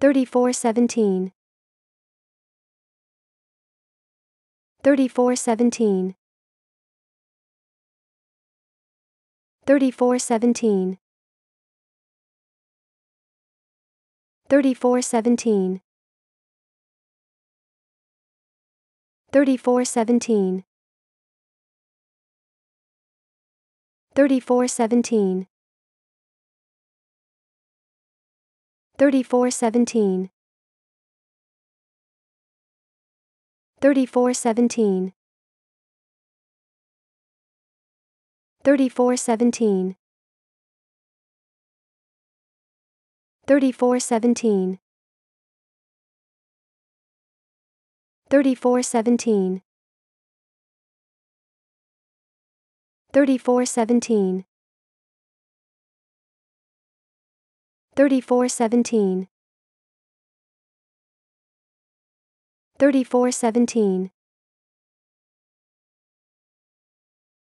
3417 3417 3417 3417 3417 3417 3417 3417 3417 3417 3417 3417 3417 3417